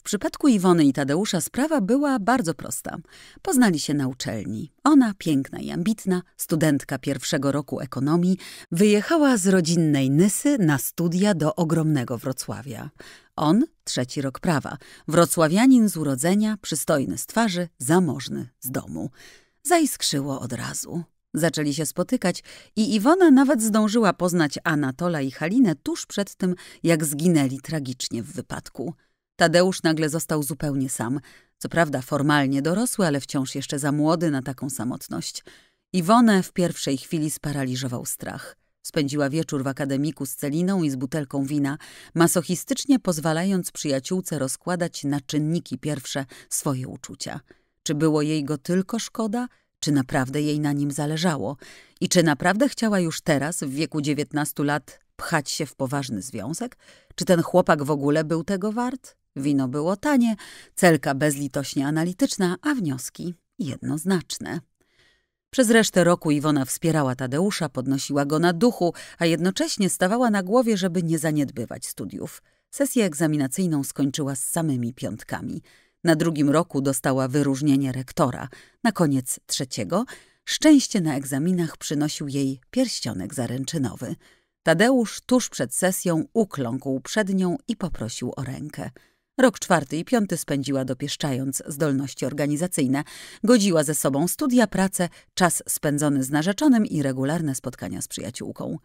W przypadku Iwony i Tadeusza sprawa była bardzo prosta. Poznali się na uczelni. Ona, piękna i ambitna, studentka pierwszego roku ekonomii, wyjechała z rodzinnej Nysy na studia do ogromnego Wrocławia. On, trzeci rok prawa, wrocławianin z urodzenia, przystojny z twarzy, zamożny z domu. Zaiskrzyło od razu. Zaczęli się spotykać i Iwona nawet zdążyła poznać Anatola i Halinę tuż przed tym, jak zginęli tragicznie w wypadku – Tadeusz nagle został zupełnie sam. Co prawda formalnie dorosły, ale wciąż jeszcze za młody na taką samotność. Iwonę w pierwszej chwili sparaliżował strach. Spędziła wieczór w akademiku z Celiną i z butelką wina, masochistycznie pozwalając przyjaciółce rozkładać na czynniki pierwsze swoje uczucia. Czy było jej go tylko szkoda, czy naprawdę jej na nim zależało i czy naprawdę chciała już teraz, w wieku dziewiętnastu lat, pchać się w poważny związek? Czy ten chłopak w ogóle był tego wart? Wino było tanie, celka bezlitośnie analityczna, a wnioski jednoznaczne. Przez resztę roku Iwona wspierała Tadeusza, podnosiła go na duchu, a jednocześnie stawała na głowie, żeby nie zaniedbywać studiów. Sesję egzaminacyjną skończyła z samymi piątkami. Na drugim roku dostała wyróżnienie rektora. Na koniec trzeciego szczęście na egzaminach przynosił jej pierścionek zaręczynowy. Tadeusz tuż przed sesją ukląkł przed nią i poprosił o rękę. Rok czwarty i piąty spędziła dopieszczając zdolności organizacyjne. Godziła ze sobą studia, pracę, czas spędzony z narzeczonym i regularne spotkania z przyjaciółką.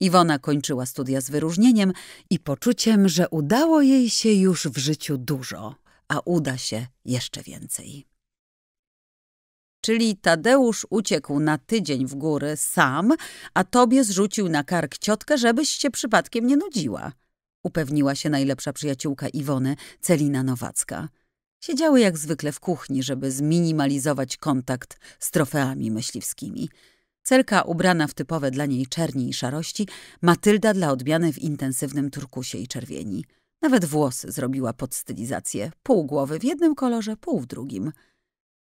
Iwona kończyła studia z wyróżnieniem i poczuciem, że udało jej się już w życiu dużo, a uda się jeszcze więcej. Czyli Tadeusz uciekł na tydzień w góry sam, a tobie zrzucił na kark ciotkę, żebyś się przypadkiem nie nudziła upewniła się najlepsza przyjaciółka Iwony, Celina Nowacka. Siedziały jak zwykle w kuchni, żeby zminimalizować kontakt z trofeami myśliwskimi. Celka ubrana w typowe dla niej czerni i szarości, Matylda dla odmiany w intensywnym turkusie i czerwieni. Nawet włosy zrobiła pod stylizację, pół głowy w jednym kolorze, pół w drugim.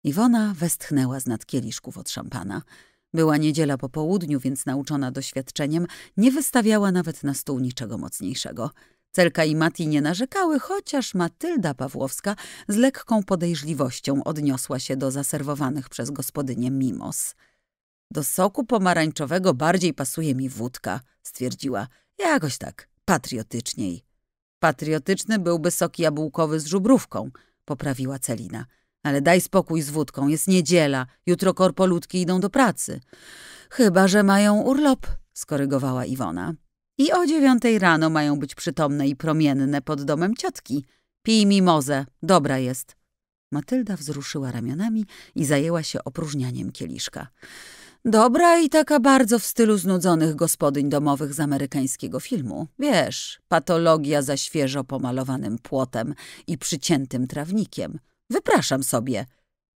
Iwona westchnęła z nad kieliszków od szampana – była niedziela po południu, więc nauczona doświadczeniem nie wystawiała nawet na stół niczego mocniejszego. Celka i Mati nie narzekały, chociaż Matylda Pawłowska z lekką podejrzliwością odniosła się do zaserwowanych przez gospodynię mimos. Do soku pomarańczowego bardziej pasuje mi wódka, stwierdziła. Jakoś tak, patriotyczniej. Patriotyczny byłby sok jabłkowy z żubrówką, poprawiła Celina. Ale daj spokój z wódką, jest niedziela, jutro korpolutki idą do pracy. Chyba, że mają urlop, skorygowała Iwona. I o dziewiątej rano mają być przytomne i promienne pod domem ciotki. Pij mimozę, dobra jest. Matylda wzruszyła ramionami i zajęła się opróżnianiem kieliszka. Dobra i taka bardzo w stylu znudzonych gospodyń domowych z amerykańskiego filmu. Wiesz, patologia za świeżo pomalowanym płotem i przyciętym trawnikiem – Wypraszam sobie.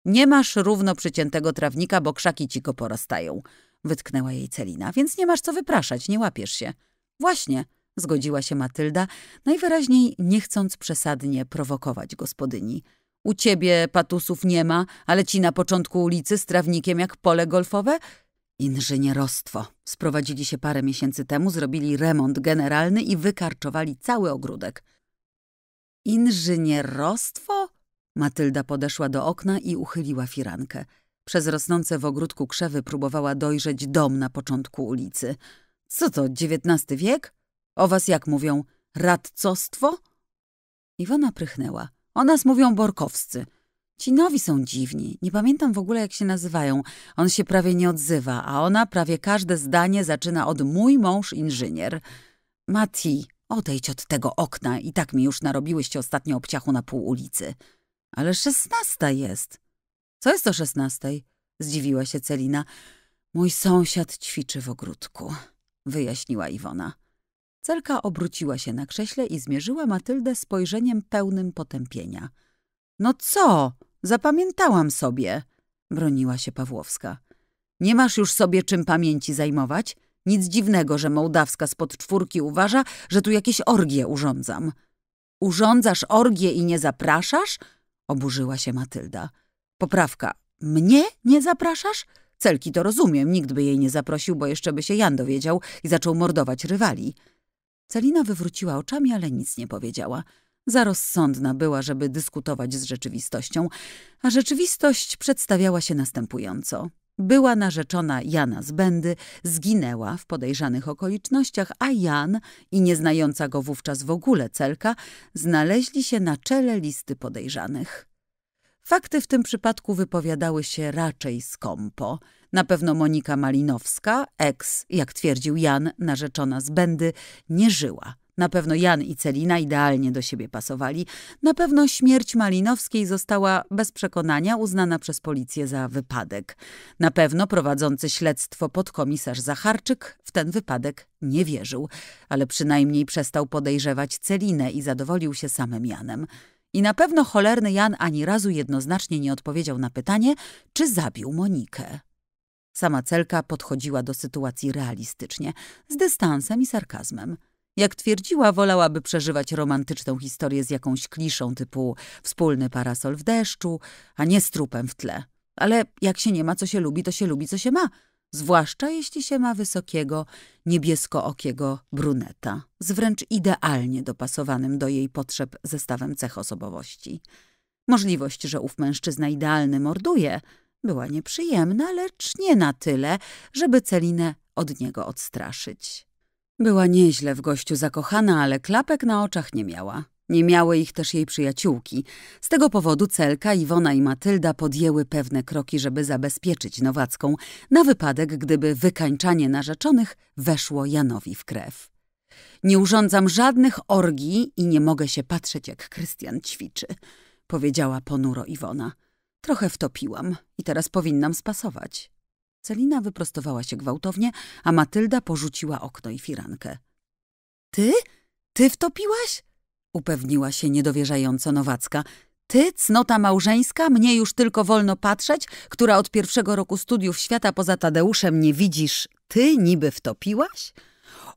Nie masz równo przyciętego trawnika, bo krzaki ci go porastają. Wytknęła jej Celina, więc nie masz co wypraszać, nie łapiesz się. Właśnie, zgodziła się Matylda, najwyraźniej nie chcąc przesadnie prowokować gospodyni. U ciebie patusów nie ma, ale ci na początku ulicy z trawnikiem jak pole golfowe? Inżynierostwo. Sprowadzili się parę miesięcy temu, zrobili remont generalny i wykarczowali cały ogródek. Inżynierostwo? Matylda podeszła do okna i uchyliła firankę. Przez rosnące w ogródku krzewy próbowała dojrzeć dom na początku ulicy. Co to, XIX wiek? O was jak mówią? Radcostwo? Iwona prychnęła. O nas mówią borkowscy. Ci nowi są dziwni. Nie pamiętam w ogóle, jak się nazywają. On się prawie nie odzywa, a ona prawie każde zdanie zaczyna od mój mąż inżynier. Mati, odejdź od tego okna i tak mi już narobiłyście ostatnio obciachu na pół ulicy. Ale szesnasta jest. Co jest o szesnastej? Zdziwiła się Celina. Mój sąsiad ćwiczy w ogródku, wyjaśniła Iwona. Celka obróciła się na krześle i zmierzyła Matyldę spojrzeniem pełnym potępienia. No co? Zapamiętałam sobie, broniła się Pawłowska. Nie masz już sobie czym pamięci zajmować? Nic dziwnego, że Mołdawska spod czwórki uważa, że tu jakieś orgie urządzam. Urządzasz orgie i nie zapraszasz? Oburzyła się Matylda. Poprawka. Mnie nie zapraszasz? Celki to rozumiem, nikt by jej nie zaprosił, bo jeszcze by się Jan dowiedział i zaczął mordować rywali. Celina wywróciła oczami, ale nic nie powiedziała. Za rozsądna była, żeby dyskutować z rzeczywistością, a rzeczywistość przedstawiała się następująco. Była narzeczona Jana z Bendy, zginęła w podejrzanych okolicznościach, a Jan i nieznająca go wówczas w ogóle Celka znaleźli się na czele listy podejrzanych. Fakty w tym przypadku wypowiadały się raczej skąpo. Na pewno Monika Malinowska, eks, jak twierdził Jan, narzeczona z Bendy, nie żyła. Na pewno Jan i Celina idealnie do siebie pasowali. Na pewno śmierć Malinowskiej została bez przekonania uznana przez policję za wypadek. Na pewno prowadzący śledztwo podkomisarz Zacharczyk w ten wypadek nie wierzył, ale przynajmniej przestał podejrzewać Celinę i zadowolił się samym Janem. I na pewno cholerny Jan ani razu jednoznacznie nie odpowiedział na pytanie, czy zabił Monikę. Sama Celka podchodziła do sytuacji realistycznie, z dystansem i sarkazmem. Jak twierdziła, wolałaby przeżywać romantyczną historię z jakąś kliszą typu wspólny parasol w deszczu, a nie z trupem w tle. Ale jak się nie ma, co się lubi, to się lubi, co się ma. Zwłaszcza jeśli się ma wysokiego, niebieskookiego bruneta, z wręcz idealnie dopasowanym do jej potrzeb zestawem cech osobowości. Możliwość, że ów mężczyzna idealny morduje, była nieprzyjemna, lecz nie na tyle, żeby Celinę od niego odstraszyć. Była nieźle w gościu zakochana, ale klapek na oczach nie miała. Nie miały ich też jej przyjaciółki. Z tego powodu Celka, Iwona i Matylda podjęły pewne kroki, żeby zabezpieczyć Nowacką na wypadek, gdyby wykańczanie narzeczonych weszło Janowi w krew. Nie urządzam żadnych orgii i nie mogę się patrzeć, jak Krystian ćwiczy, powiedziała ponuro Iwona. Trochę wtopiłam i teraz powinnam spasować. Celina wyprostowała się gwałtownie, a Matylda porzuciła okno i firankę. Ty? Ty wtopiłaś? Upewniła się niedowierzająco Nowacka. Ty, cnota małżeńska, mnie już tylko wolno patrzeć, która od pierwszego roku studiów świata poza Tadeuszem nie widzisz. Ty niby wtopiłaś?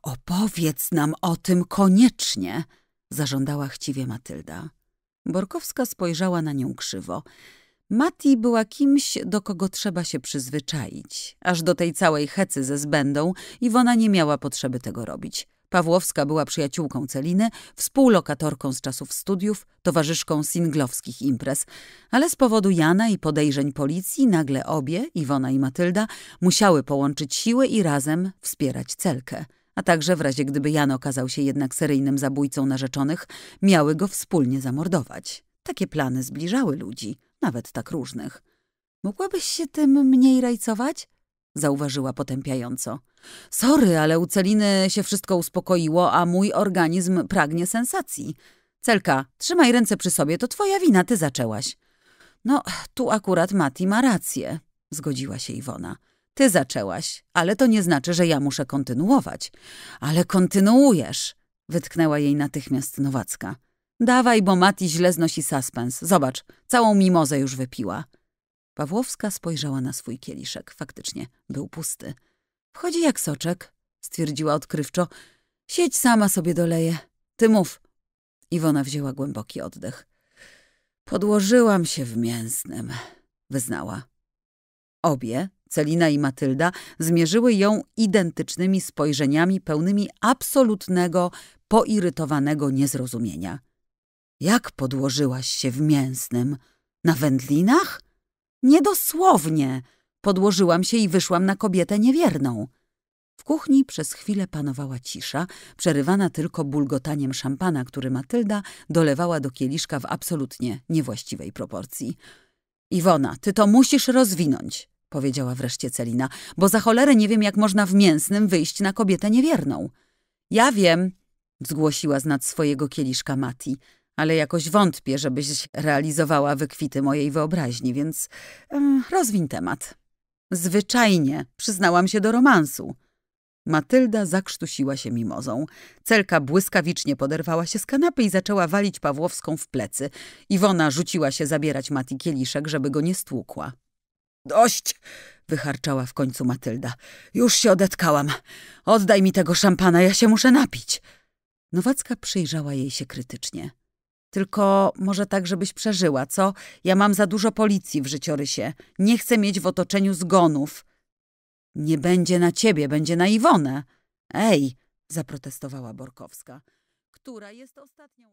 Opowiedz nam o tym koniecznie, zażądała chciwie Matylda. Borkowska spojrzała na nią krzywo. Mati była kimś, do kogo trzeba się przyzwyczaić. Aż do tej całej hecy ze zbędą Iwona nie miała potrzeby tego robić. Pawłowska była przyjaciółką Celiny, współlokatorką z czasów studiów, towarzyszką singlowskich imprez, ale z powodu Jana i podejrzeń policji nagle obie, Iwona i Matylda, musiały połączyć siły i razem wspierać Celkę. A także w razie gdyby Jan okazał się jednak seryjnym zabójcą narzeczonych, miały go wspólnie zamordować. Takie plany zbliżały ludzi nawet tak różnych. Mogłabyś się tym mniej rajcować? Zauważyła potępiająco. Sorry, ale u Celiny się wszystko uspokoiło, a mój organizm pragnie sensacji. Celka, trzymaj ręce przy sobie, to twoja wina, ty zaczęłaś. No, tu akurat Mati ma rację, zgodziła się Iwona. Ty zaczęłaś, ale to nie znaczy, że ja muszę kontynuować. Ale kontynuujesz, wytknęła jej natychmiast Nowacka. Dawaj, bo Mati źle znosi suspens. Zobacz, całą mimozę już wypiła. Pawłowska spojrzała na swój kieliszek. Faktycznie był pusty. Wchodzi jak soczek, stwierdziła odkrywczo. Siedź sama sobie doleje. Ty mów. Iwona wzięła głęboki oddech. Podłożyłam się w mięsnym, wyznała. Obie, Celina i Matylda, zmierzyły ją identycznymi spojrzeniami pełnymi absolutnego, poirytowanego niezrozumienia. Jak podłożyłaś się w mięsnym? Na wędlinach? Niedosłownie! Podłożyłam się i wyszłam na kobietę niewierną. W kuchni przez chwilę panowała cisza, przerywana tylko bulgotaniem szampana, który Matylda dolewała do kieliszka w absolutnie niewłaściwej proporcji. Iwona, ty to musisz rozwinąć, powiedziała wreszcie Celina, bo za cholerę nie wiem, jak można w mięsnym wyjść na kobietę niewierną. Ja wiem, zgłosiła z nad swojego kieliszka Mati ale jakoś wątpię, żebyś realizowała wykwity mojej wyobraźni, więc um, rozwin temat. Zwyczajnie przyznałam się do romansu. Matylda zakrztusiła się mimozą. Celka błyskawicznie poderwała się z kanapy i zaczęła walić Pawłowską w plecy. Iwona rzuciła się zabierać Mati kieliszek, żeby go nie stłukła. Dość! wycharczała w końcu Matylda. Już się odetkałam. Oddaj mi tego szampana, ja się muszę napić. Nowacka przyjrzała jej się krytycznie. Tylko może tak, żebyś przeżyła, co? Ja mam za dużo policji w życiorysie. Nie chcę mieć w otoczeniu zgonów. Nie będzie na ciebie, będzie na Iwonę. Ej, zaprotestowała Borkowska, która jest ostatnią...